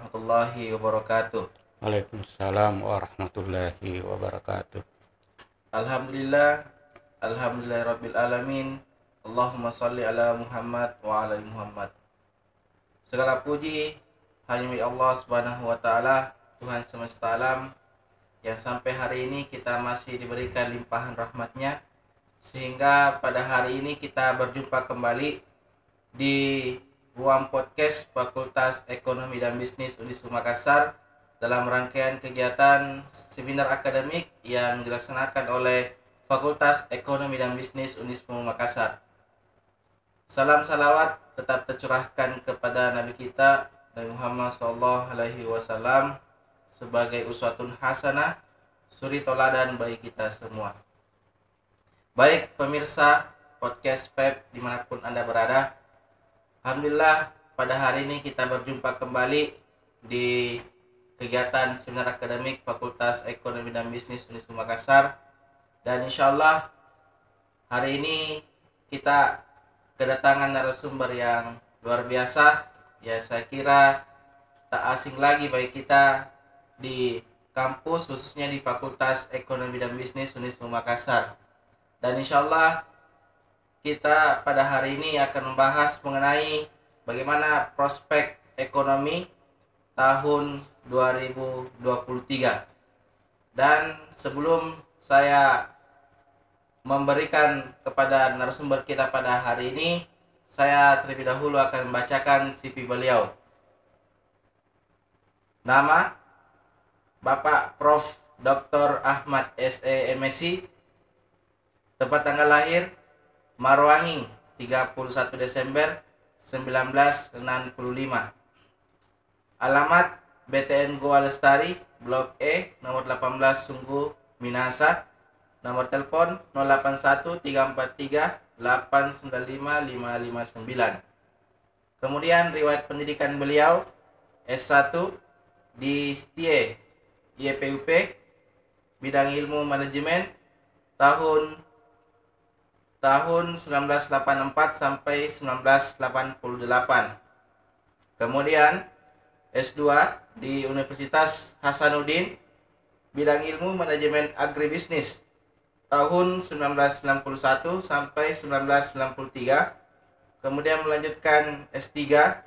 warahmatullahi wabarakatuh. Waalaikumsalam warahmatullahi wabarakatuh. Alhamdulillah, rabbil alamin. Allahumma salli ala Muhammad wa ala Muhammad. Segala puji hanya milik Allah Subhanahu wa taala, Tuhan semesta alam yang sampai hari ini kita masih diberikan limpahan rahmatnya sehingga pada hari ini kita berjumpa kembali di Ruang Podcast Fakultas Ekonomi dan Bisnis Universitas Makassar dalam rangkaian kegiatan seminar akademik yang dilaksanakan oleh Fakultas Ekonomi dan Bisnis Unismu Makassar. Salam salawat tetap tercurahkan kepada Nabi kita Nabi Muhammad Sallallahu Alaihi Wasallam sebagai uswatun hasanah suri toladan bagi kita semua. Baik pemirsa podcast PEP dimanapun Anda berada, Alhamdulillah pada hari ini kita berjumpa kembali di kegiatan seminar akademik Fakultas Ekonomi dan Bisnis Universitas Makassar dan insya Allah hari ini kita kedatangan narasumber yang luar biasa ya saya kira tak asing lagi bagi kita di kampus khususnya di Fakultas Ekonomi dan Bisnis Universitas Makassar dan insya Allah kita pada hari ini akan membahas mengenai bagaimana prospek ekonomi tahun 2023. Dan sebelum saya memberikan kepada narasumber kita pada hari ini, saya terlebih dahulu akan membacakan CV beliau. Nama Bapak Prof. Dr. Ahmad S.E. MSc Tempat tanggal lahir Marwangi 31 Desember 1965 Alamat BTN Goa Lestari Blok E nomor 18 Sunggu Minasa Nomor telepon 895 559 Kemudian riwayat pendidikan beliau S1 di STIE YPUP Bidang Ilmu Manajemen tahun tahun 1984 sampai 1988. Kemudian S2 di Universitas Hasanuddin bidang ilmu manajemen agribisnis tahun 1991 sampai 1993 kemudian melanjutkan S3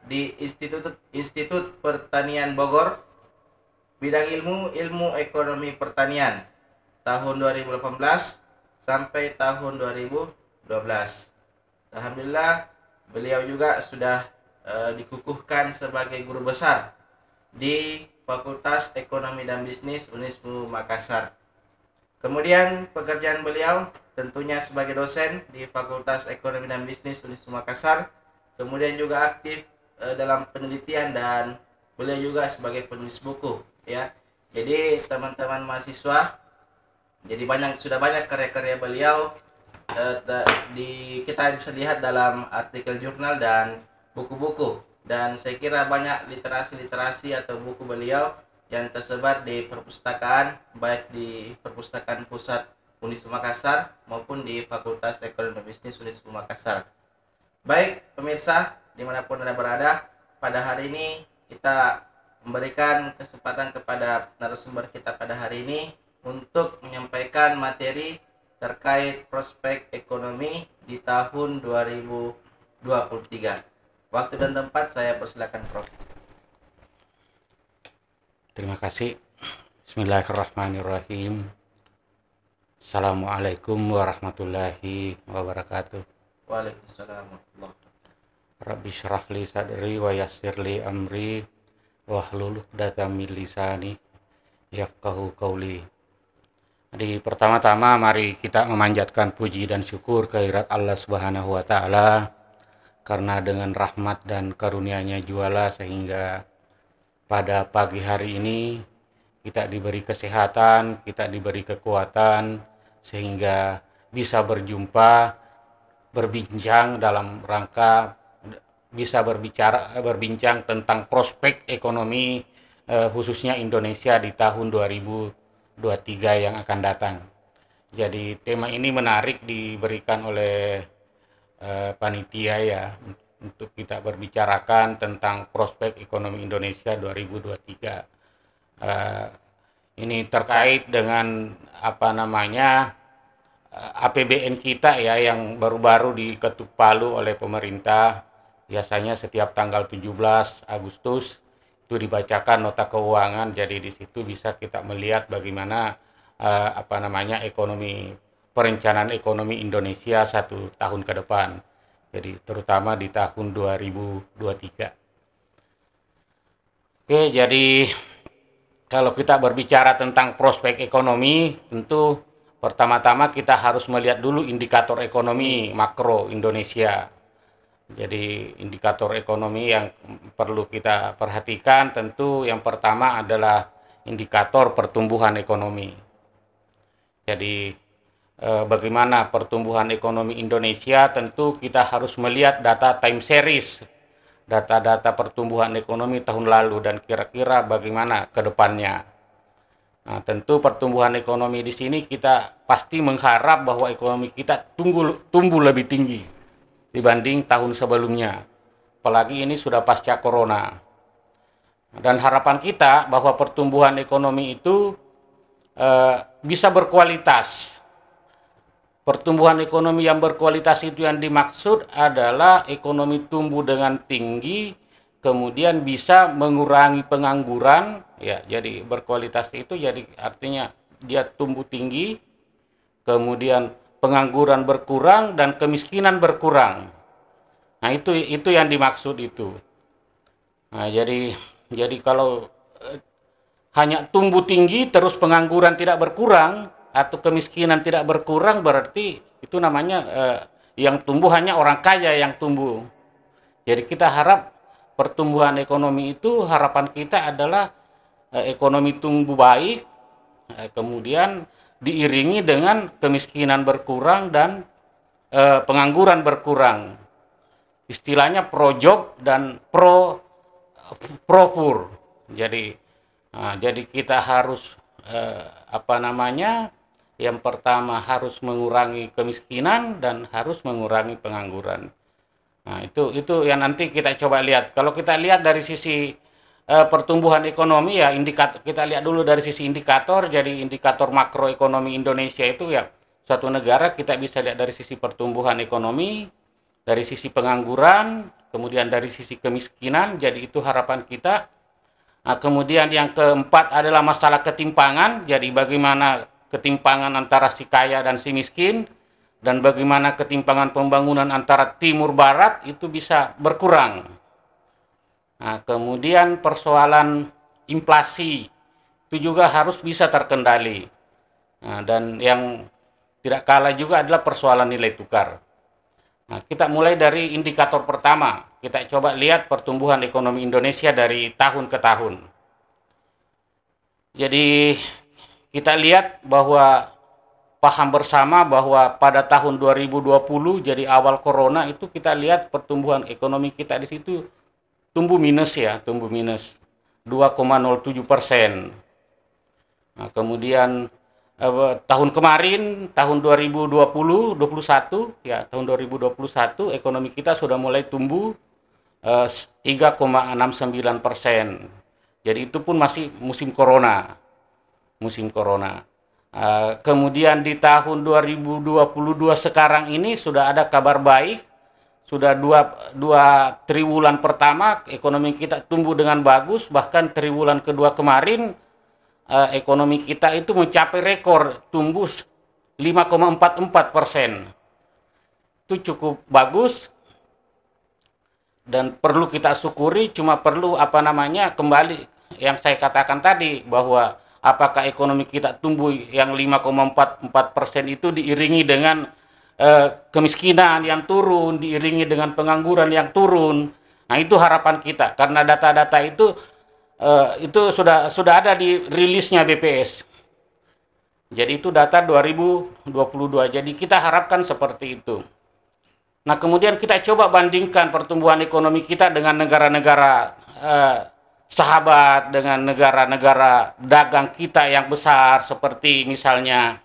di Institut Institut Pertanian Bogor bidang ilmu ilmu ekonomi pertanian tahun 2018 sampai tahun 2000 12 Alhamdulillah beliau juga sudah e, dikukuhkan sebagai guru besar di Fakultas Ekonomi dan Bisnis Unismu Makassar. Kemudian pekerjaan beliau tentunya sebagai dosen di Fakultas Ekonomi dan Bisnis Unismu Makassar, kemudian juga aktif e, dalam penelitian dan beliau juga sebagai penulis buku ya. Jadi teman-teman mahasiswa jadi banyak sudah banyak karya-karya beliau Eh, di kita bisa lihat dalam artikel jurnal dan buku-buku dan saya kira banyak literasi-literasi atau buku beliau yang tersebar di perpustakaan baik di perpustakaan pusat Unis Makassar maupun di Fakultas Ekonomi Bisnis Unis Makassar. Baik pemirsa dimanapun anda berada pada hari ini kita memberikan kesempatan kepada narasumber kita pada hari ini untuk menyampaikan materi terkait prospek ekonomi di tahun 2023. Waktu dan tempat saya persilakan Prof. Terima kasih. Bismillahirrahmanirrahim. Assalamualaikum warahmatullahi wabarakatuh. Waalaikumsalam Rabbi syrah li sadri wa yassir li amri wahlul datam lisani yafqahu qawli di pertama-tama mari kita memanjatkan puji dan syukur kehadirat Allah Subhanahu wa taala karena dengan rahmat dan karunia-Nya juala sehingga pada pagi hari ini kita diberi kesehatan, kita diberi kekuatan sehingga bisa berjumpa berbincang dalam rangka bisa berbicara berbincang tentang prospek ekonomi eh, khususnya Indonesia di tahun 2000 23 yang akan datang. Jadi tema ini menarik diberikan oleh eh, panitia ya untuk kita berbicarakan tentang prospek ekonomi Indonesia 2023. Eh, ini terkait dengan apa namanya eh, APBN kita ya yang baru-baru diketuk palu oleh pemerintah biasanya setiap tanggal 17 Agustus itu dibacakan nota keuangan jadi di situ bisa kita melihat bagaimana uh, apa namanya ekonomi perencanaan ekonomi Indonesia satu tahun ke depan jadi terutama di tahun 2023 oke jadi kalau kita berbicara tentang prospek ekonomi tentu pertama-tama kita harus melihat dulu indikator ekonomi makro Indonesia jadi indikator ekonomi yang perlu kita perhatikan tentu yang pertama adalah indikator pertumbuhan ekonomi. Jadi eh, bagaimana pertumbuhan ekonomi Indonesia tentu kita harus melihat data time series, data-data pertumbuhan ekonomi tahun lalu dan kira-kira bagaimana ke depannya. Nah, tentu pertumbuhan ekonomi di sini kita pasti mengharap bahwa ekonomi kita tumbuh tumbuh lebih tinggi dibanding tahun sebelumnya. Apalagi ini sudah pasca corona. Dan harapan kita bahwa pertumbuhan ekonomi itu e, bisa berkualitas. Pertumbuhan ekonomi yang berkualitas itu yang dimaksud adalah ekonomi tumbuh dengan tinggi, kemudian bisa mengurangi pengangguran, ya. Jadi berkualitas itu jadi artinya dia tumbuh tinggi, kemudian pengangguran berkurang dan kemiskinan berkurang. Nah, itu itu yang dimaksud itu. Nah, jadi jadi kalau eh, hanya tumbuh tinggi terus pengangguran tidak berkurang atau kemiskinan tidak berkurang berarti itu namanya eh, yang tumbuh hanya orang kaya yang tumbuh. Jadi kita harap pertumbuhan ekonomi itu harapan kita adalah eh, ekonomi tumbuh baik, eh, kemudian diiringi dengan kemiskinan berkurang dan e, pengangguran berkurang. Istilahnya pro dan pro pro Jadi nah, jadi kita harus e, apa namanya? Yang pertama harus mengurangi kemiskinan dan harus mengurangi pengangguran. Nah, itu itu yang nanti kita coba lihat. Kalau kita lihat dari sisi eh, pertumbuhan ekonomi ya indikator kita lihat dulu dari sisi indikator jadi indikator makroekonomi Indonesia itu ya suatu negara kita bisa lihat dari sisi pertumbuhan ekonomi dari sisi pengangguran kemudian dari sisi kemiskinan jadi itu harapan kita nah, kemudian yang keempat adalah masalah ketimpangan jadi bagaimana ketimpangan antara si kaya dan si miskin dan bagaimana ketimpangan pembangunan antara timur barat itu bisa berkurang Nah, kemudian persoalan inflasi itu juga harus bisa terkendali. Nah, dan yang tidak kalah juga adalah persoalan nilai tukar. Nah, kita mulai dari indikator pertama. Kita coba lihat pertumbuhan ekonomi Indonesia dari tahun ke tahun. Jadi kita lihat bahwa paham bersama bahwa pada tahun 2020 jadi awal corona itu kita lihat pertumbuhan ekonomi kita di situ tumbuh minus ya, tumbuh minus 2,07 persen. Nah, kemudian eh, tahun kemarin, tahun 2020, 21, ya tahun 2021 ekonomi kita sudah mulai tumbuh eh, 3,69 persen. Jadi itu pun masih musim corona, musim corona. Uh, kemudian di tahun 2022 sekarang ini sudah ada kabar baik sudah dua, dua triwulan pertama ekonomi kita tumbuh dengan bagus bahkan triwulan kedua kemarin eh, ekonomi kita itu mencapai rekor tumbuh 5,44 persen itu cukup bagus dan perlu kita syukuri cuma perlu apa namanya kembali yang saya katakan tadi bahwa apakah ekonomi kita tumbuh yang 5,44 persen itu diiringi dengan eh, kemiskinan yang turun diiringi dengan pengangguran yang turun. Nah, itu harapan kita karena data-data itu eh, itu sudah sudah ada di rilisnya BPS. Jadi itu data 2022. Jadi kita harapkan seperti itu. Nah, kemudian kita coba bandingkan pertumbuhan ekonomi kita dengan negara-negara eh, sahabat, dengan negara-negara dagang kita yang besar seperti misalnya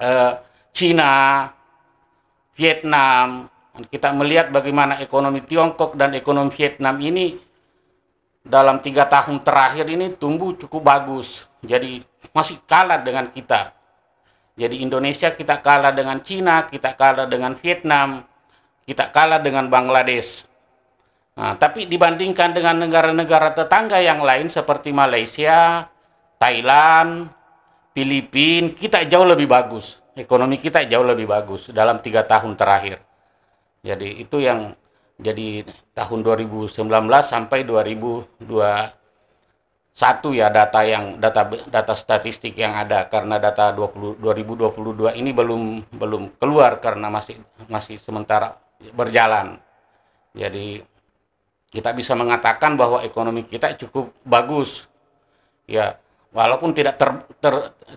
eh, Cina, Vietnam, kita melihat bagaimana ekonomi Tiongkok dan ekonomi Vietnam ini dalam tiga tahun terakhir ini tumbuh cukup bagus. Jadi masih kalah dengan kita. Jadi Indonesia kita kalah dengan Cina, kita kalah dengan Vietnam, kita kalah dengan Bangladesh. Nah, tapi dibandingkan dengan negara-negara tetangga yang lain seperti Malaysia, Thailand, Filipina, kita jauh lebih bagus ekonomi kita jauh lebih bagus dalam tiga tahun terakhir. Jadi itu yang jadi tahun 2019 sampai 2021 ya data yang data data statistik yang ada karena data 20, 2022 ini belum belum keluar karena masih masih sementara berjalan. Jadi kita bisa mengatakan bahwa ekonomi kita cukup bagus. Ya, walaupun tidak ter, ter,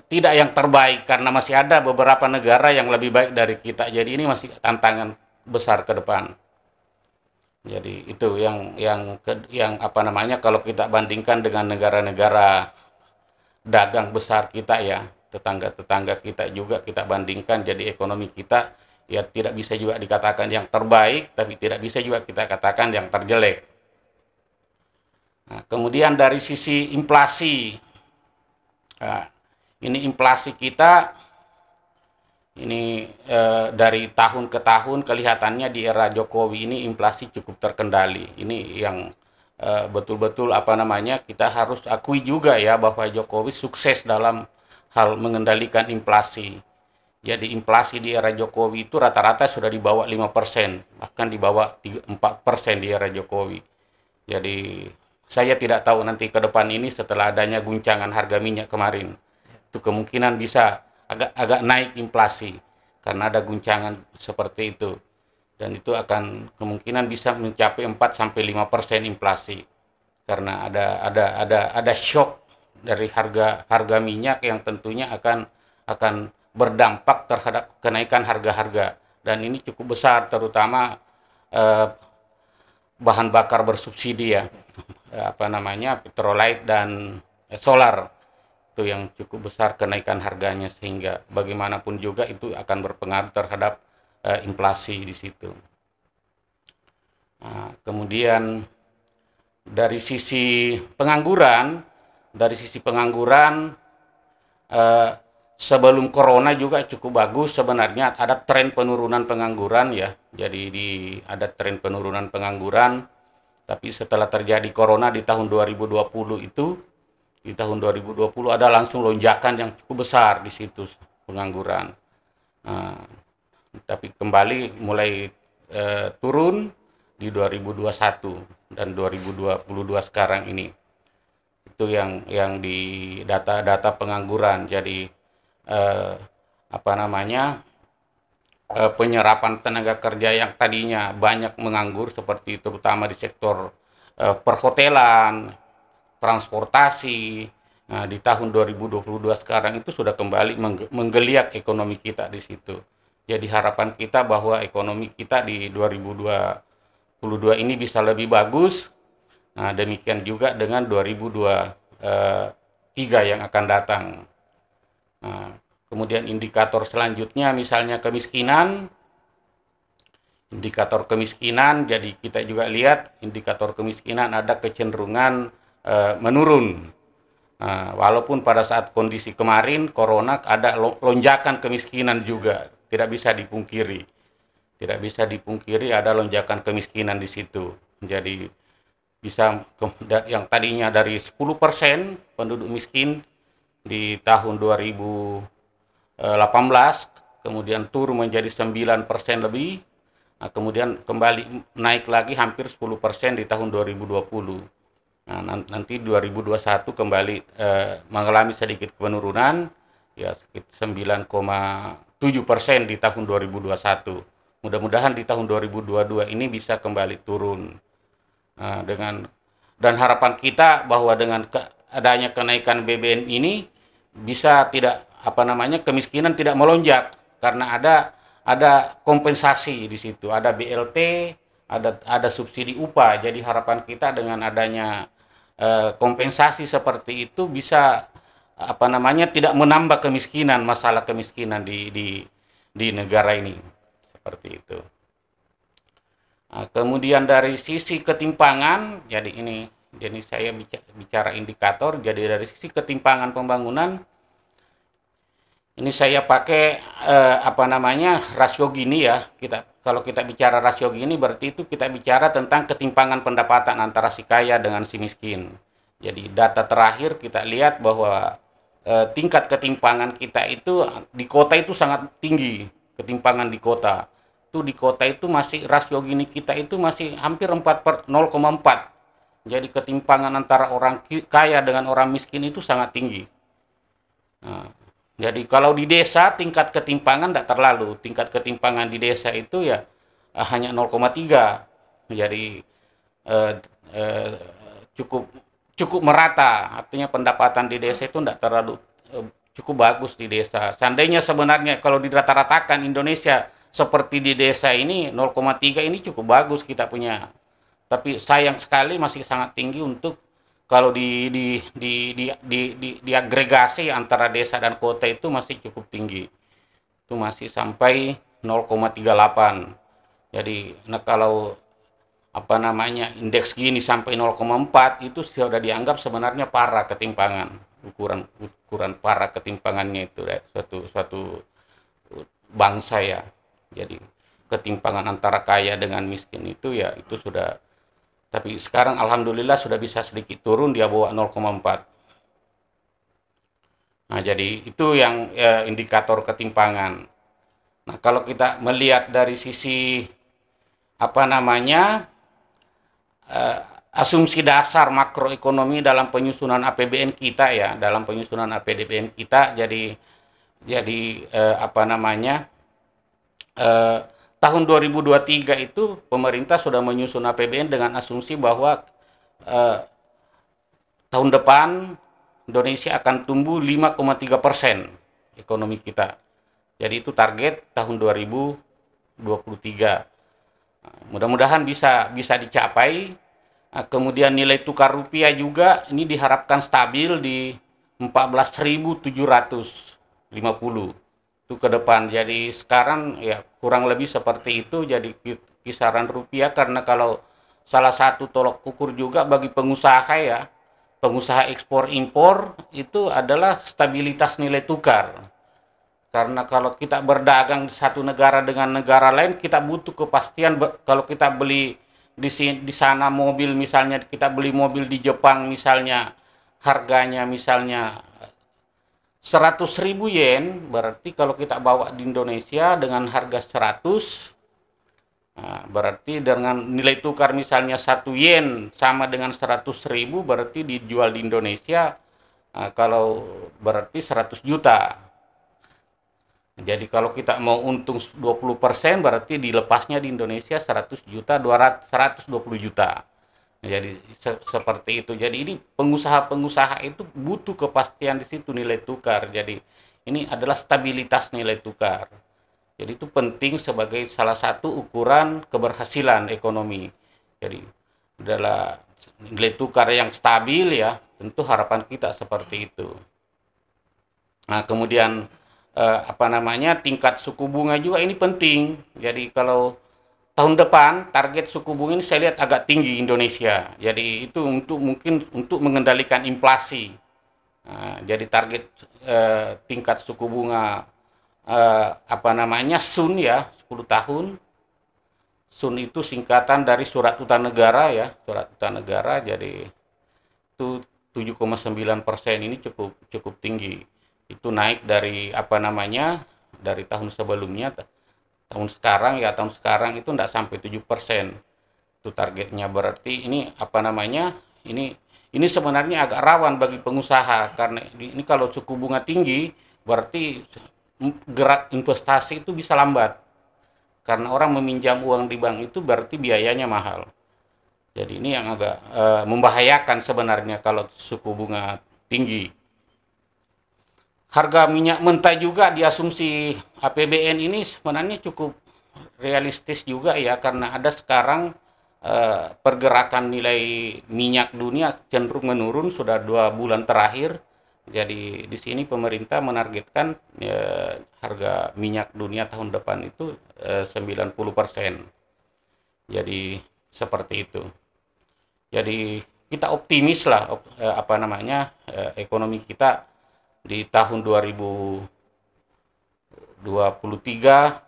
tidak yang terbaik karena masih ada beberapa negara yang lebih baik dari kita. Jadi ini masih tantangan besar ke depan. Jadi itu yang yang yang apa namanya kalau kita bandingkan dengan negara-negara dagang besar kita ya, tetangga-tetangga kita juga kita bandingkan jadi ekonomi kita ya tidak bisa juga dikatakan yang terbaik tapi tidak bisa juga kita katakan yang terjelek. Nah, kemudian dari sisi inflasi Nah, ini inflasi kita ini e, dari tahun ke tahun kelihatannya di era Jokowi ini inflasi cukup terkendali. Ini yang eh, betul-betul apa namanya kita harus akui juga ya bahwa Jokowi sukses dalam hal mengendalikan inflasi. Jadi inflasi di era Jokowi itu rata-rata sudah dibawa bawah 5%, bahkan dibawa bawah 4% di era Jokowi. Jadi saya tidak tahu nanti ke depan ini setelah adanya guncangan harga minyak kemarin. Itu kemungkinan bisa agak agak naik inflasi karena ada guncangan seperti itu. Dan itu akan kemungkinan bisa mencapai 4 sampai 5% inflasi karena ada ada ada ada shock dari harga harga minyak yang tentunya akan akan berdampak terhadap kenaikan harga-harga dan ini cukup besar terutama eh, bahan bakar bersubsidi ya Eh, apa namanya petrolite dan solar itu yang cukup besar kenaikan harganya sehingga bagaimanapun juga itu akan berpengaruh terhadap uh, inflasi di situ. Nah, kemudian dari sisi pengangguran, dari sisi pengangguran uh, sebelum corona juga cukup bagus sebenarnya ada tren penurunan pengangguran ya. Jadi di ada tren penurunan pengangguran tapi setelah terjadi corona di tahun 2020 itu, di tahun 2020 ada langsung lonjakan yang cukup besar di situ pengangguran. Nah, tapi kembali mulai eh, turun di 2021 dan 2022 sekarang ini. Itu yang yang di data-data pengangguran. Jadi eh, apa namanya? Eh, penyerapan tenaga kerja yang tadinya banyak menganggur seperti terutama di sektor uh, perhotelan, transportasi. Nah, di tahun 2022 sekarang itu sudah kembali menggeliat ekonomi kita di situ. Jadi harapan kita bahwa ekonomi kita di 2022 ini bisa lebih bagus. Nah, demikian juga dengan 2023 eh, yang akan datang. Nah, Kemudian indikator selanjutnya misalnya kemiskinan. Indikator kemiskinan, jadi kita juga lihat indikator kemiskinan ada kecenderungan e, menurun. E, walaupun pada saat kondisi kemarin corona ada lonjakan kemiskinan juga, tidak bisa dipungkiri. Tidak bisa dipungkiri ada lonjakan kemiskinan di situ. Jadi bisa yang tadinya dari 10% penduduk miskin di tahun 2000 18 eh, kemudian turun menjadi 9 persen lebih nah, kemudian kembali naik lagi hampir 10 persen di tahun 2020 nah, nanti 2021 kembali eh, mengalami sedikit penurunan ya sekitar 9,7 persen di tahun 2021 mudah-mudahan di tahun 2022 ini bisa kembali turun nah, dengan dan harapan kita bahwa dengan ke, adanya kenaikan BBM ini bisa tidak apa namanya kemiskinan tidak melonjak karena ada ada kompensasi di situ, ada BLT, ada ada subsidi upah. Jadi harapan kita dengan adanya eh, kompensasi seperti itu bisa apa namanya tidak menambah kemiskinan, masalah kemiskinan di di di negara ini. Seperti itu. Nah, kemudian dari sisi ketimpangan, jadi ini jadi saya bicara indikator, jadi dari sisi ketimpangan pembangunan ini saya pakai eh, apa namanya rasio gini ya kita kalau kita bicara rasio gini berarti itu kita bicara tentang ketimpangan pendapatan antara si kaya dengan si miskin jadi data terakhir kita lihat bahwa eh, tingkat ketimpangan kita itu di kota itu sangat tinggi ketimpangan di kota itu di kota itu masih rasio gini kita itu masih hampir 4 per 0,4 jadi ketimpangan antara orang kaya dengan orang miskin itu sangat tinggi. Nah, jadi kalau di desa tingkat ketimpangan tidak terlalu. Tingkat ketimpangan di desa itu ya eh, hanya 0,3. Jadi eh, eh, cukup cukup merata. Artinya pendapatan di desa itu tidak terlalu eh, cukup bagus di desa. Seandainya sebenarnya kalau di rata ratakan Indonesia seperti di desa ini 0,3 ini cukup bagus kita punya. Tapi sayang sekali masih sangat tinggi untuk kalau di di di di di, di, di agregasi antara desa dan kota itu masih cukup tinggi itu masih sampai 0,38 jadi nah kalau apa namanya indeks gini sampai 0,4 itu sudah dianggap sebenarnya parah ketimpangan ukuran ukuran parah ketimpangannya itu ya, suatu suatu bangsa ya jadi ketimpangan antara kaya dengan miskin itu ya itu sudah tapi sekarang alhamdulillah sudah bisa sedikit turun dia bawa 0,4. Nah, jadi itu yang ya, indikator ketimpangan. Nah, kalau kita melihat dari sisi apa namanya eh, asumsi dasar makroekonomi dalam penyusunan APBN kita ya, dalam penyusunan APBN kita jadi jadi eh, apa namanya eh, tahun 2023 itu pemerintah sudah menyusun APBN dengan asumsi bahwa eh, tahun depan Indonesia akan tumbuh 5,3 persen ekonomi kita. Jadi itu target tahun 2023. Mudah-mudahan bisa bisa dicapai. Eh, kemudian nilai tukar rupiah juga ini diharapkan stabil di 14.750 itu ke depan. Jadi sekarang ya kurang lebih seperti itu jadi kisaran rupiah karena kalau salah satu tolok ukur juga bagi pengusaha ya, pengusaha ekspor impor itu adalah stabilitas nilai tukar. Karena kalau kita berdagang di satu negara dengan negara lain, kita butuh kepastian kalau kita beli di sini di sana mobil misalnya kita beli mobil di Jepang misalnya harganya misalnya 100 ribu yen berarti kalau kita bawa di Indonesia dengan harga 100 nah, berarti dengan nilai tukar misalnya 1 yen sama dengan 100 ribu berarti dijual di Indonesia nah, kalau berarti 100 juta jadi kalau kita mau untung 20% berarti dilepasnya di Indonesia 100 juta 200, 120 juta jadi se seperti itu jadi ini pengusaha-pengusaha itu butuh kepastian di situ nilai tukar jadi ini adalah stabilitas nilai tukar jadi itu penting sebagai salah satu ukuran keberhasilan ekonomi jadi adalah nilai tukar yang stabil ya tentu harapan kita seperti itu nah kemudian eh, apa namanya tingkat suku bunga juga ini penting jadi kalau tahun depan target suku bunga ini saya lihat agak tinggi Indonesia. Jadi itu untuk mungkin untuk mengendalikan inflasi. Nah, jadi target eh, tingkat suku bunga eh, apa namanya SUN ya 10 tahun. SUN itu singkatan dari surat utang negara ya, surat utang negara. Jadi itu 7,9 persen ini cukup cukup tinggi. Itu naik dari apa namanya dari tahun sebelumnya tahun sekarang ya tahun sekarang itu tidak sampai 7 persen itu targetnya berarti ini apa namanya ini ini sebenarnya agak rawan bagi pengusaha karena ini kalau suku bunga tinggi berarti gerak investasi itu bisa lambat karena orang meminjam uang di bank itu berarti biayanya mahal jadi ini yang agak e, membahayakan sebenarnya kalau suku bunga tinggi harga minyak mentah juga diasumsi APBN ini sebenarnya cukup realistis juga ya karena ada sekarang eh, pergerakan nilai minyak dunia cenderung menurun sudah dua bulan terakhir jadi di sini pemerintah menargetkan ya, harga minyak dunia tahun depan itu eh, 90 jadi seperti itu jadi kita optimis lah eh, apa namanya eh, ekonomi kita di tahun 2023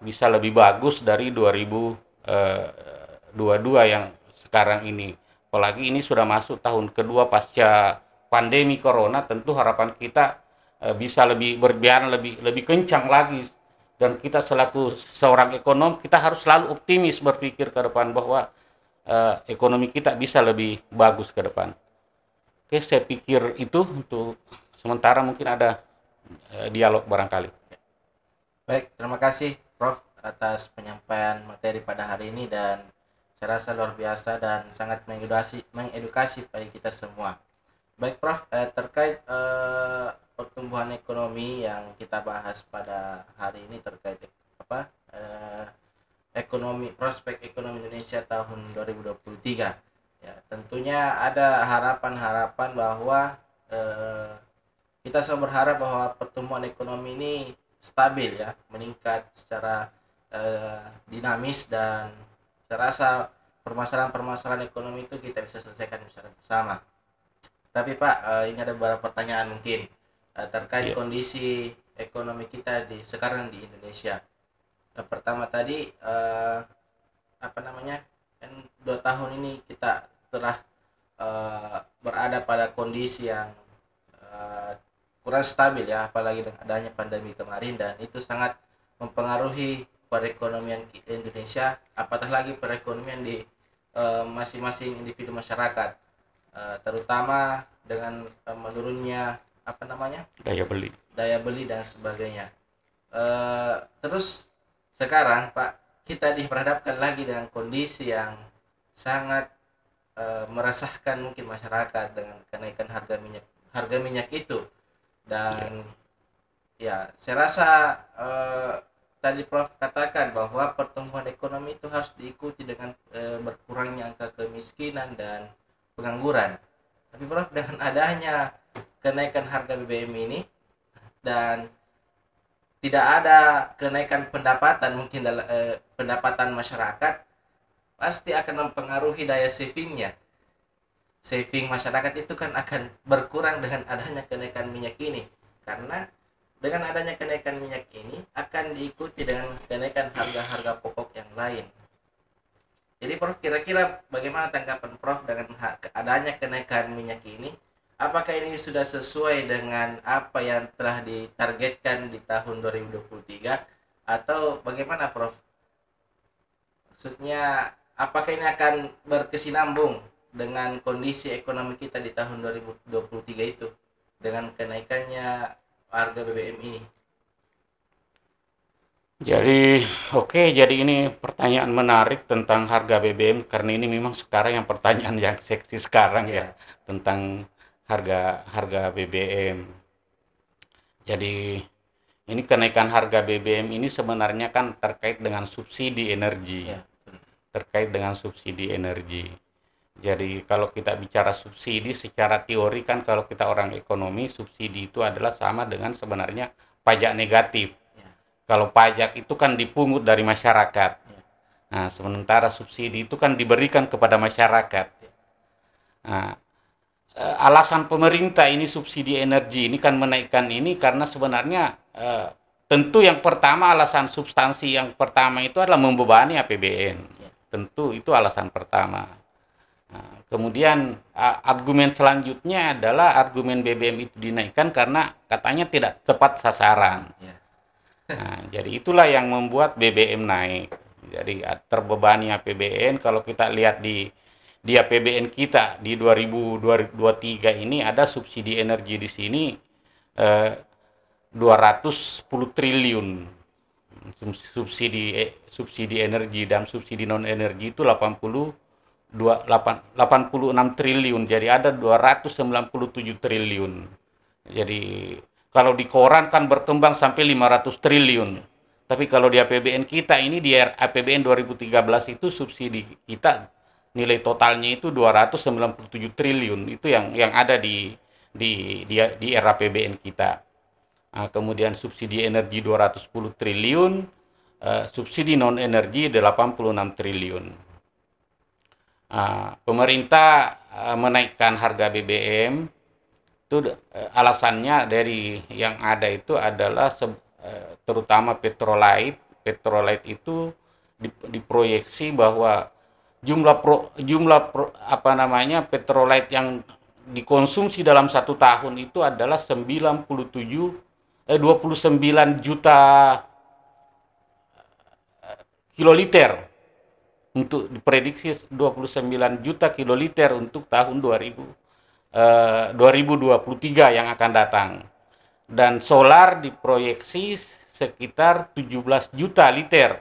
bisa lebih bagus dari 2022 eh, yang sekarang ini. Apalagi ini sudah masuk tahun kedua pasca pandemi corona, tentu harapan kita eh, bisa lebih berbiaran, lebih lebih kencang lagi dan kita selaku seorang ekonom kita harus selalu optimis berpikir ke depan bahwa eh, ekonomi kita bisa lebih bagus ke depan. Oke, saya pikir itu untuk sementara mungkin ada eh, dialog barangkali. Baik, terima kasih Prof atas penyampaian materi pada hari ini dan saya rasa luar biasa dan sangat mengedukasi mengedukasi bagi kita semua. Baik Prof, eh, terkait eh, pertumbuhan ekonomi yang kita bahas pada hari ini terkait apa? Eh, ekonomi prospek ekonomi Indonesia tahun 2023. Ya, tentunya ada harapan-harapan bahwa eh, kita semua berharap bahwa pertumbuhan ekonomi ini stabil ya meningkat secara eh, dinamis dan terasa permasalahan-permasalahan ekonomi itu kita bisa selesaikan secara bersama tapi Pak eh, ini ada beberapa pertanyaan mungkin eh, terkait yeah. kondisi ekonomi kita di sekarang di Indonesia eh, pertama tadi eh, apa namanya kan dua tahun ini kita telah eh, berada pada kondisi yang kurang stabil ya apalagi dengan adanya pandemi kemarin dan itu sangat mempengaruhi perekonomian Indonesia apatah lagi perekonomian di eh, masing-masing uh, individu masyarakat uh, terutama dengan uh, menurunnya apa namanya daya beli daya beli dan sebagainya uh, terus sekarang Pak kita diperhadapkan lagi dengan kondisi yang sangat uh, meresahkan mungkin masyarakat dengan kenaikan harga minyak harga minyak itu dan yeah. ya saya rasa eh, tadi Prof katakan bahwa pertumbuhan ekonomi itu harus diikuti dengan eh, berkurangnya angka kemiskinan dan pengangguran. Tapi Prof dengan adanya kenaikan harga BBM ini dan tidak ada kenaikan pendapatan mungkin dalam eh, pendapatan masyarakat pasti akan mempengaruhi daya savingnya saving masyarakat itu kan akan berkurang dengan adanya kenaikan minyak ini karena dengan adanya kenaikan minyak ini akan diikuti dengan kenaikan harga-harga pokok yang lain. Jadi Prof kira-kira bagaimana tanggapan Prof dengan adanya kenaikan minyak ini? Apakah ini sudah sesuai dengan apa yang telah ditargetkan di tahun 2023 atau bagaimana Prof? Maksudnya apakah ini akan berkesinambung dengan kondisi ekonomi kita di tahun 2023 itu dengan kenaikannya harga BBM ini? Jadi oke, okay, jadi ini pertanyaan menarik tentang harga BBM karena ini memang sekarang yang pertanyaan yang seksi sekarang ya, ya. tentang harga harga BBM. Jadi ini kenaikan harga BBM ini sebenarnya kan terkait dengan subsidi energi. Ya, terkait dengan subsidi energi. Jadi kalau kita bicara subsidi secara teori kan kalau kita orang ekonomi subsidi itu adalah sama dengan sebenarnya pajak negatif. Ya. Kalau pajak itu kan dipungut dari masyarakat. Ya. Nah, sementara subsidi itu kan diberikan kepada masyarakat. Ya. Nah, eh, alasan pemerintah ini subsidi energi ini kan menaikkan ini karena sebenarnya eh, tentu yang pertama alasan substansi yang pertama itu adalah membebani APBN. Ya. Tentu itu alasan pertama. Nah, kemudian argumen selanjutnya adalah argumen BBM itu dinaikkan karena katanya tidak tepat sasaran. Ya. Nah, jadi itulah yang membuat BBM naik. Jadi terbebani APBN kalau kita lihat di di APBN kita di 2023 ini ada subsidi energi di sini eh, 210 triliun subsidi eh, subsidi energi dan subsidi non energi itu 80 2, 86 triliun jadi ada 297 triliun jadi kalau di koran kan berkembang sampai 500 triliun tapi kalau di APBN kita ini di APBN 2013 itu subsidi kita nilai totalnya itu 297 triliun itu yang yang ada di di di, di APBN kita nah, kemudian subsidi energi 210 triliun eh, subsidi non energi 86 triliun Ah, pemerintah uh, menaikkan harga BBM itu uh, alasannya dari yang ada itu adalah uh, terutama petrolite petrolite itu diproyeksi bahwa jumlah pro, jumlah pro, apa namanya petrolite yang dikonsumsi dalam satu tahun itu adalah 97 eh, 29 juta eh, kiloliter untuk diprediksi 29 juta kiloliter untuk tahun 2000 eh, 2023 yang akan datang. Dan solar diproyeksi sekitar 17 juta liter.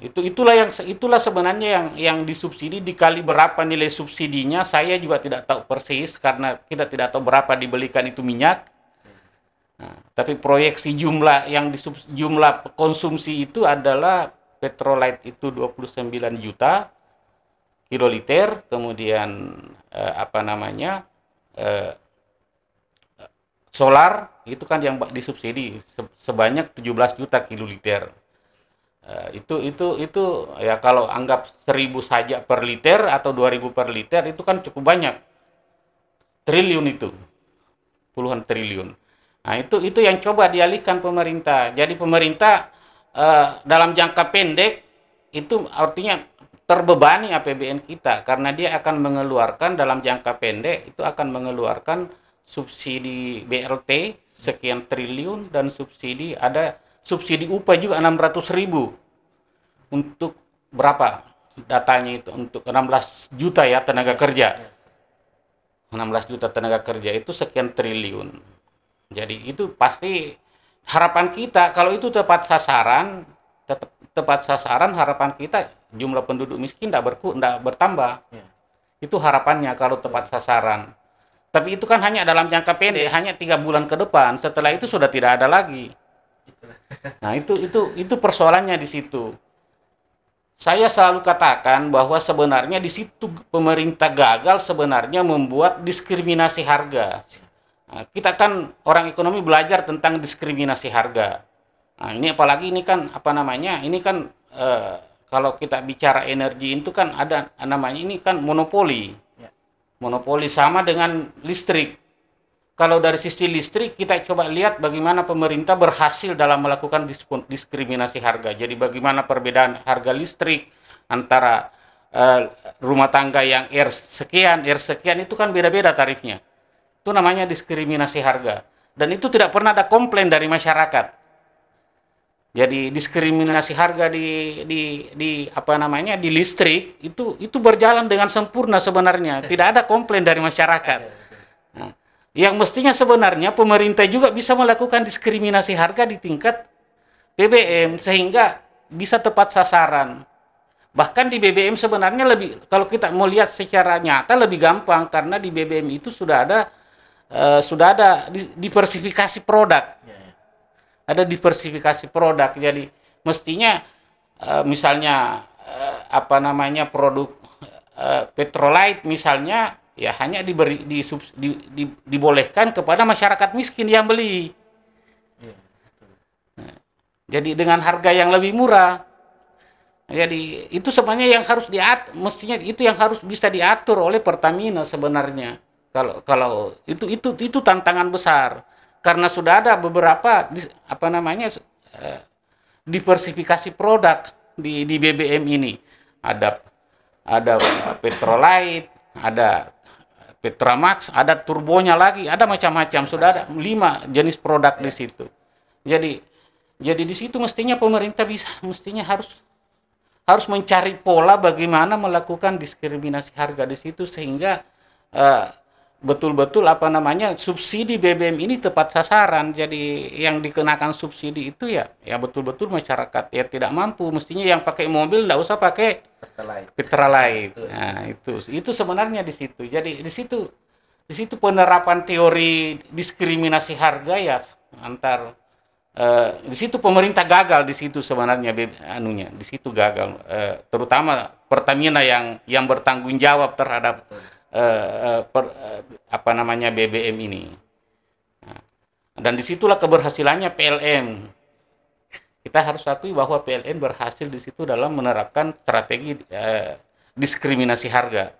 Itu itulah yang itulah sebenarnya yang yang disubsidi dikali berapa nilai subsidinya saya juga tidak tahu persis karena kita tidak tahu berapa dibelikan itu minyak. Nah, tapi proyeksi jumlah yang disub, jumlah konsumsi itu adalah Petrolite itu 29 juta kiloliter, kemudian eh, apa namanya eh, solar itu kan yang disubsidi sebanyak 17 juta kiloliter. Eh, itu itu itu ya kalau anggap 1000 saja per liter atau 2000 per liter itu kan cukup banyak. Triliun itu. Puluhan triliun. Nah, itu itu yang coba dialihkan pemerintah. Jadi pemerintah uh, dalam jangka pendek itu artinya terbebani APBN kita karena dia akan mengeluarkan dalam jangka pendek itu akan mengeluarkan subsidi BLT sekian triliun dan subsidi ada subsidi upah juga 600 ribu untuk berapa datanya itu untuk 16 juta ya tenaga kerja 16 juta tenaga kerja itu sekian triliun jadi itu pasti harapan kita kalau itu tepat sasaran tetap tepat sasaran harapan kita jumlah penduduk miskin tidak berku tidak bertambah ya. itu harapannya kalau tepat ya. sasaran tapi itu kan hanya dalam jangka pendek hanya tiga bulan ke depan setelah itu sudah tidak ada lagi nah itu itu itu persoalannya di situ saya selalu katakan bahwa sebenarnya di situ pemerintah gagal sebenarnya membuat diskriminasi harga Nah, kita kan orang ekonomi belajar tentang diskriminasi harga. Nah, ini apalagi ini kan apa namanya? Ini kan e, kalau kita bicara energi itu kan ada namanya ini kan monopoli. Ya. Monopoli sama dengan listrik. Kalau dari sisi listrik kita coba lihat bagaimana pemerintah berhasil dalam melakukan diskriminasi harga. Jadi bagaimana perbedaan harga listrik antara e, rumah tangga yang R sekian, R sekian itu kan beda-beda tarifnya. Itu namanya diskriminasi harga. Dan itu tidak pernah ada komplain dari masyarakat. Jadi diskriminasi harga di di di apa namanya di listrik itu itu berjalan dengan sempurna sebenarnya. Tidak ada komplain dari masyarakat. Nah, yang mestinya sebenarnya pemerintah juga bisa melakukan diskriminasi harga di tingkat BBM sehingga bisa tepat sasaran. Bahkan di BBM sebenarnya lebih kalau kita mau lihat secara nyata lebih gampang karena di BBM itu sudah ada Eh, sudah ada diversifikasi produk. Ya, ya. Ada diversifikasi produk. Jadi mestinya uh, misalnya uh, apa namanya produk uh, petrolite misalnya ya hanya diberi di, di, di, dibolehkan kepada masyarakat miskin yang beli. Iya, nah, jadi dengan harga yang lebih murah. Jadi itu sebenarnya yang harus diat mestinya itu yang harus bisa diatur oleh Pertamina sebenarnya kalau kalau itu itu itu tantangan besar karena sudah ada beberapa apa namanya eh, diversifikasi produk di di BBM ini ada ada Petrolite ada petromax ada turbonya lagi ada macam-macam sudah ada lima jenis produk di situ jadi jadi di situ mestinya pemerintah bisa mestinya harus harus mencari pola bagaimana melakukan diskriminasi harga di situ sehingga uh, betul-betul apa namanya subsidi BBM ini tepat sasaran jadi yang dikenakan subsidi itu ya ya betul-betul masyarakat ya tidak mampu mestinya yang pakai mobil tidak usah pakai Petralite nah itu itu sebenarnya di situ jadi di situ di situ penerapan teori diskriminasi harga ya antar uh, di situ pemerintah gagal di situ sebenarnya anunya di situ gagal uh, terutama Pertamina yang yang bertanggung jawab terhadap Betul Eh, eh, per, eh, apa namanya BBM ini. Nah, dan disitulah keberhasilannya PLN. Kita harus akui bahwa PLN berhasil di situ dalam menerapkan strategi eh, diskriminasi harga.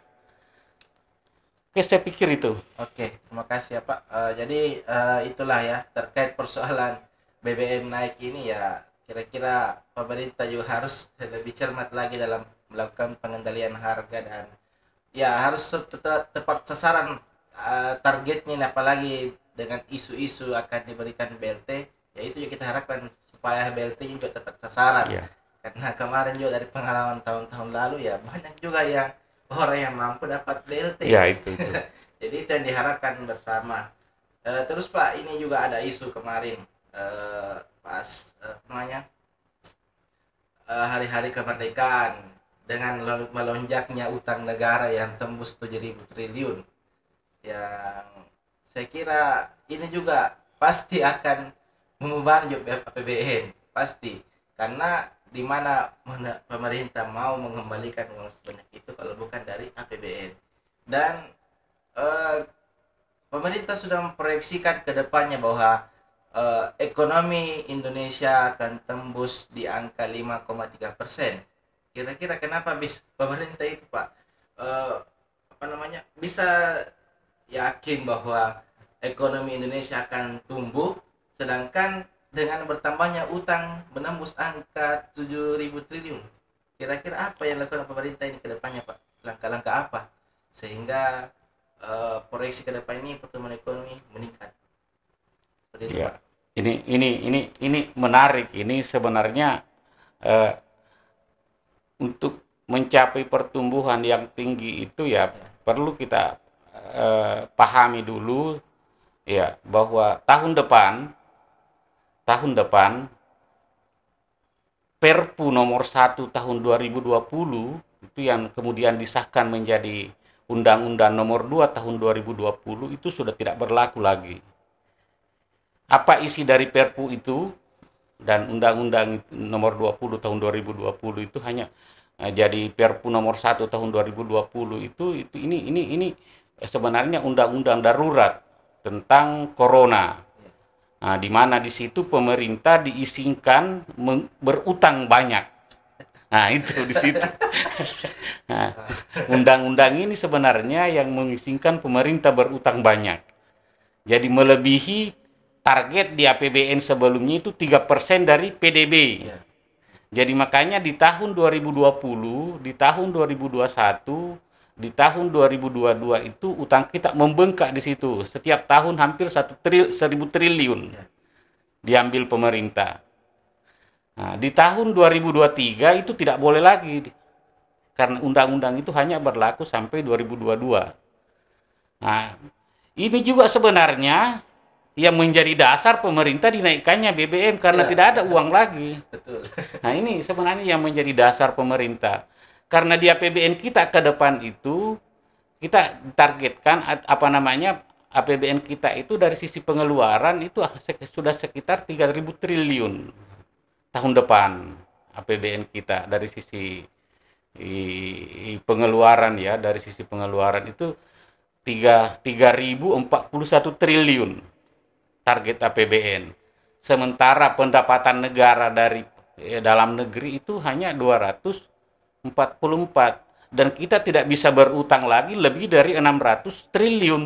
Oke, saya pikir itu. Oke, terima kasih ya Pak. Uh, jadi uh, itulah ya terkait persoalan BBM naik ini ya kira-kira pemerintah juga harus lebih cermat lagi dalam melakukan pengendalian harga dan ya harus tetap tepat sasaran uh, targetnya apalagi dengan isu-isu akan diberikan BLT ya itu yang kita harapkan supaya BLT juga tepat sasaran yeah. karena kemarin juga dari pengalaman tahun-tahun lalu ya banyak juga yang orang yang mampu dapat BLT yeah, itu, itu. jadi itu yang diharapkan bersama uh, terus Pak ini juga ada isu kemarin uh, pas uh, namanya hari-hari kemerdekaan dengan melonjaknya utang negara yang tembus 7.000 triliun yang saya kira ini juga pasti akan mengubah APBN pasti karena di mana pemerintah mau mengembalikan uang sebanyak itu kalau bukan dari APBN dan eh, pemerintah sudah memproyeksikan ke depannya bahwa eh, ekonomi Indonesia akan tembus di angka 5,3 persen kira-kira kenapa bis pemerintah itu pak uh, apa namanya bisa yakin bahwa ekonomi Indonesia akan tumbuh sedangkan dengan bertambahnya utang menembus angka 7.000 triliun kira-kira apa yang dilakukan pemerintah ini ke depannya pak langkah-langkah apa sehingga uh, proyeksi ke depan ini pertumbuhan ekonomi meningkat ya. ini ini ini ini menarik ini sebenarnya uh, untuk mencapai pertumbuhan yang tinggi itu ya, perlu kita eh, pahami dulu ya bahwa tahun depan tahun depan Perpu nomor 1 tahun 2020 itu yang kemudian disahkan menjadi Undang-Undang nomor 2 tahun 2020 itu sudah tidak berlaku lagi. Apa isi dari Perpu itu? dan Undang-Undang Nomor 20 Tahun 2020 itu hanya eh, jadi Perpu Nomor 1 Tahun 2020 itu itu ini ini ini eh, sebenarnya Undang-Undang Darurat tentang Corona. Nah, di mana di situ pemerintah diisinkan berutang banyak. Nah, itu di situ. undang undang-undang ini sebenarnya yang mengisinkan pemerintah berutang banyak. Jadi melebihi target di APBN sebelumnya itu 3% dari PDB. Ya. Jadi makanya di tahun 2020, di tahun 2021, di tahun 2022 itu utang kita membengkak di situ. Setiap tahun hampir 1 tril, 1000 triliun ya. diambil pemerintah. Nah, di tahun 2023 itu tidak boleh lagi karena undang-undang itu hanya berlaku sampai 2022. Nah, ini juga sebenarnya yang menjadi dasar pemerintah dinaikkannya BBM karena ya. tidak ada uang lagi. Betul. Nah ini sebenarnya yang menjadi dasar pemerintah karena di APBN kita ke depan itu kita targetkan apa namanya APBN kita itu dari sisi pengeluaran itu sudah sekitar 3.000 triliun tahun depan APBN kita dari sisi pengeluaran ya dari sisi pengeluaran itu puluh 3041 triliun target APBN. Sementara pendapatan negara dari eh, dalam negeri itu hanya 244 dan kita tidak bisa berutang lagi lebih dari 600 triliun.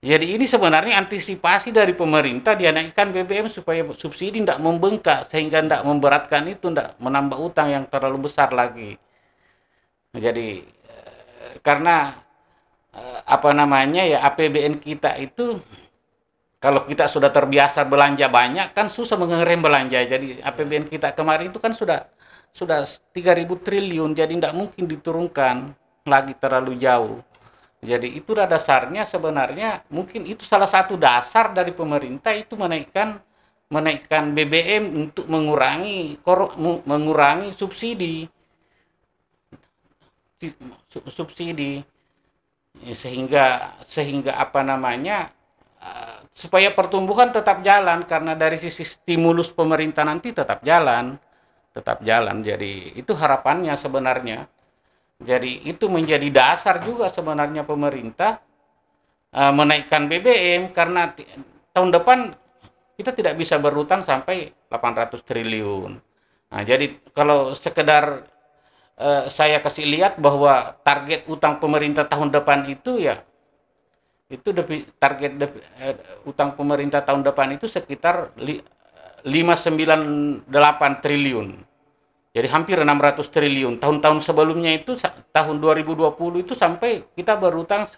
Jadi ini sebenarnya antisipasi dari pemerintah dinaikkan BBM supaya subsidi tidak membengkak sehingga tidak memberatkan itu tidak menambah utang yang terlalu besar lagi. Jadi eh, karena eh, apa namanya ya APBN kita itu kalau kita sudah terbiasa belanja banyak, kan susah mengerem belanja. Jadi APBN iya. kita kemarin itu kan sudah sudah 3.000 triliun, jadi tidak mungkin diturunkan lagi terlalu jauh. Jadi itu dasarnya sebenarnya mungkin itu salah satu dasar dari pemerintah itu menaikkan menaikkan BBM untuk mengurangi mengurangi subsidi subsidi sehingga sehingga apa namanya eh, supaya pertumbuhan tetap jalan karena dari sisi stimulus pemerintah nanti tetap jalan tetap jalan jadi itu harapannya sebenarnya jadi itu menjadi dasar juga sebenarnya pemerintah e, menaikkan BBM karena tahun depan kita tidak bisa berutang sampai 800 triliun nah jadi kalau sekedar e, saya kasih lihat bahwa target utang pemerintah tahun depan itu ya itu debi, target debi, eh, utang pemerintah tahun depan itu sekitar li, 598 triliun. Jadi hampir 600 triliun. Tahun-tahun sebelumnya itu tahun 2020 itu sampai kita berutang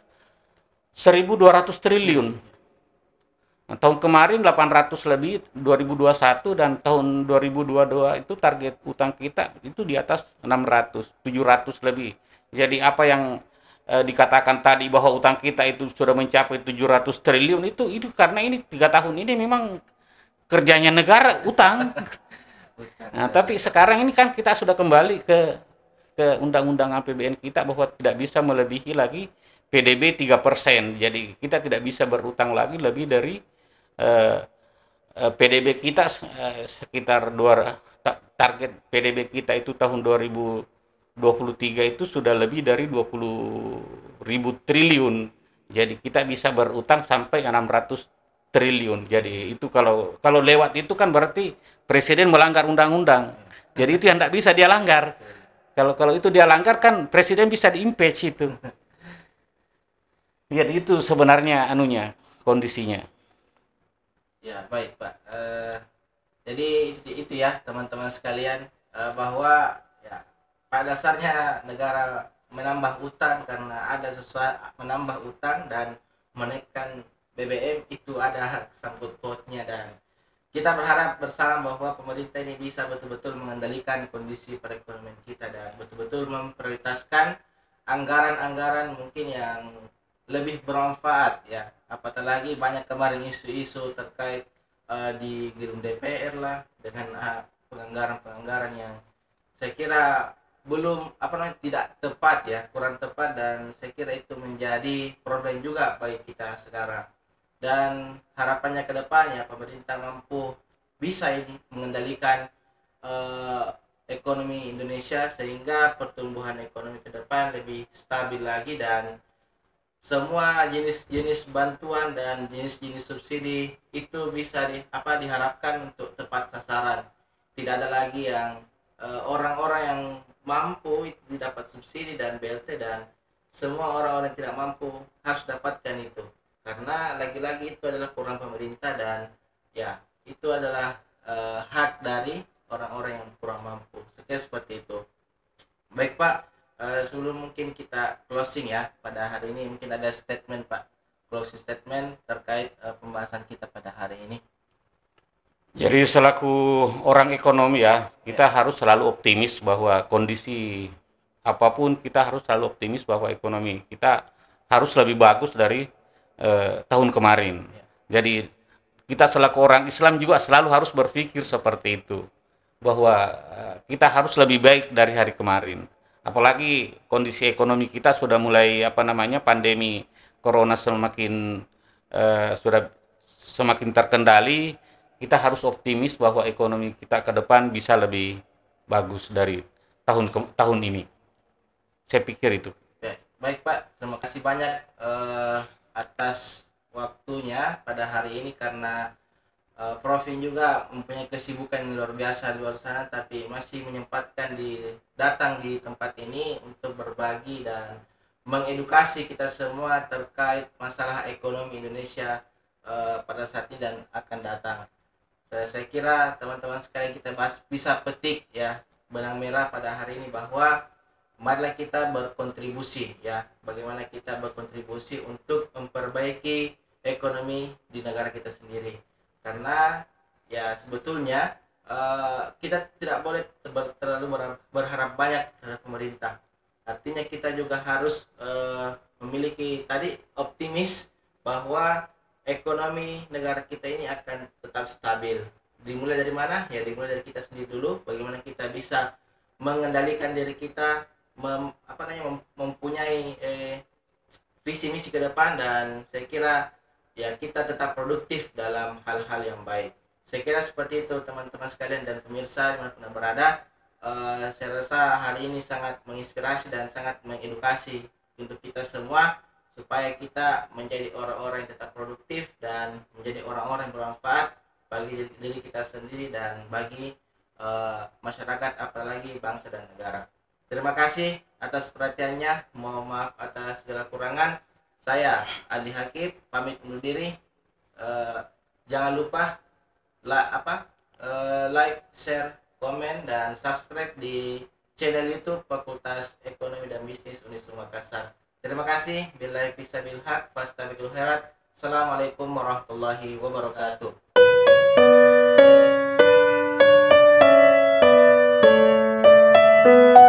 1200 triliun. Nah, tahun kemarin 800 lebih 2021 dan tahun 2022 itu target utang kita itu di atas 600, 700 lebih. Jadi apa yang eh, dikatakan tadi bahwa utang kita itu sudah mencapai 700 triliun itu itu karena ini tiga tahun ini memang kerjanya negara utang. Nah, tapi sekarang ini kan kita sudah kembali ke ke undang-undang APBN kita bahwa tidak bisa melebihi lagi PDB 3%. Jadi kita tidak bisa berutang lagi lebih dari eh, eh, PDB kita eh, sekitar dua target PDB kita itu tahun 2000 23 itu sudah lebih dari 20 ribu triliun. Jadi kita bisa berutang sampai 600 triliun. Jadi itu kalau kalau lewat itu kan berarti presiden melanggar undang-undang. Jadi itu yang tidak bisa dia langgar. Kalau kalau itu dia langgar kan presiden bisa diimpeach itu. Jadi itu sebenarnya anunya kondisinya. Ya baik pak. Uh, jadi itu, ya teman-teman sekalian uh, bahwa pada dasarnya negara menambah utang karena ada sesuatu menambah utang dan menaikkan BBM itu ada hak sangkut pautnya dan kita berharap bersama bahwa pemerintah ini bisa betul-betul mengendalikan kondisi perekonomian kita dan betul-betul memprioritaskan anggaran-anggaran mungkin yang lebih bermanfaat ya apatah lagi banyak kemarin isu-isu terkait uh, di gedung DPR lah dengan uh, penganggaran-penganggaran yang saya kira belum apa namanya tidak tepat ya kurang tepat dan saya kira itu menjadi problem juga bagi kita sekarang dan harapannya ke depannya pemerintah mampu bisa ini mengendalikan eh, ekonomi Indonesia sehingga pertumbuhan ekonomi ke depan lebih stabil lagi dan semua jenis-jenis bantuan dan jenis-jenis subsidi itu bisa di, apa diharapkan untuk tepat sasaran tidak ada lagi yang eh, orang-orang yang mampu itu dapat subsidi dan BLT dan semua orang-orang yang tidak mampu harus dapatkan itu karena lagi-lagi itu adalah kurang pemerintah dan ya itu adalah e, hak dari orang-orang yang kurang mampu Oke, seperti itu baik pak e, sebelum mungkin kita closing ya pada hari ini mungkin ada statement pak closing statement terkait e, pembahasan kita pada hari ini jadi selaku orang ekonomi ya, kita ya. harus selalu optimis bahwa kondisi apapun kita harus selalu optimis bahwa ekonomi kita harus lebih bagus dari eh, tahun kemarin. Ya. Jadi kita selaku orang Islam juga selalu harus berpikir seperti itu bahwa eh, kita harus lebih baik dari hari kemarin. Apalagi kondisi ekonomi kita sudah mulai apa namanya pandemi corona semakin eh, sudah semakin terkendali kita harus optimis bahwa ekonomi kita ke depan bisa lebih bagus dari tahun ke, tahun ini. Saya pikir itu. Baik Pak, terima kasih banyak uh, atas waktunya pada hari ini karena uh, eh, Profin juga mempunyai kesibukan yang luar biasa di luar sana tapi masih menyempatkan di datang di tempat ini untuk berbagi dan mengedukasi kita semua terkait masalah ekonomi Indonesia uh, pada saat ini dan akan datang. Eh, saya kira teman-teman sekalian kita bahas bisa petik ya benang merah pada hari ini bahwa marilah kita berkontribusi ya bagaimana kita berkontribusi untuk memperbaiki ekonomi di negara kita sendiri karena ya sebetulnya uh, kita tidak boleh terlalu berharap banyak terhadap pemerintah artinya kita juga harus uh, memiliki tadi optimis bahwa ekonomi negara kita ini akan tetap stabil. Dimulai dari mana? Ya dimulai dari kita sendiri dulu. Bagaimana kita bisa mengendalikan diri kita, mem, apa namanya, mem, mempunyai eh, visi misi ke depan dan saya kira ya kita tetap produktif dalam hal-hal yang baik. Saya kira seperti itu teman-teman sekalian dan pemirsa yang pernah berada. Eh, saya rasa hari ini sangat menginspirasi dan sangat mengedukasi untuk kita semua supaya kita menjadi orang-orang yang tetap produktif dan menjadi orang-orang yang bermanfaat bagi diri kita sendiri dan bagi uh, masyarakat apalagi bangsa dan negara. Terima kasih atas perhatiannya. Mohon maaf atas segala kurangan. Saya Adi Hakib pamit undur diri. Uh, jangan lupa la, apa uh, like, share, komen dan subscribe di channel YouTube Fakultas Ekonomi dan Bisnis Universitas Makassar. Terima kasih. Billahi fisabil haq. Fastabiqul herat. Assalamualaikum warahmatullahi wabarakatuh.